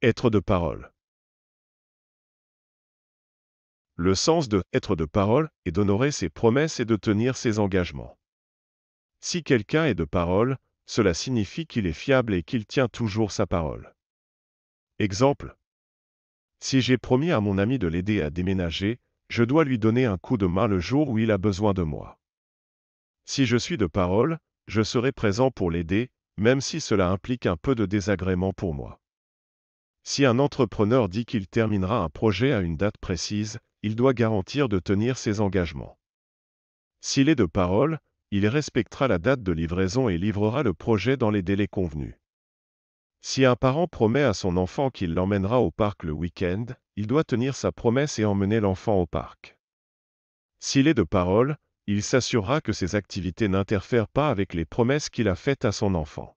Être de parole. Le sens de être de parole est d'honorer ses promesses et de tenir ses engagements. Si quelqu'un est de parole, cela signifie qu'il est fiable et qu'il tient toujours sa parole. Exemple. Si j'ai promis à mon ami de l'aider à déménager, je dois lui donner un coup de main le jour où il a besoin de moi. Si je suis de parole, je serai présent pour l'aider, même si cela implique un peu de désagrément pour moi. Si un entrepreneur dit qu'il terminera un projet à une date précise, il doit garantir de tenir ses engagements. S'il est de parole, il respectera la date de livraison et livrera le projet dans les délais convenus. Si un parent promet à son enfant qu'il l'emmènera au parc le week-end, il doit tenir sa promesse et emmener l'enfant au parc. S'il est de parole, il s'assurera que ses activités n'interfèrent pas avec les promesses qu'il a faites à son enfant.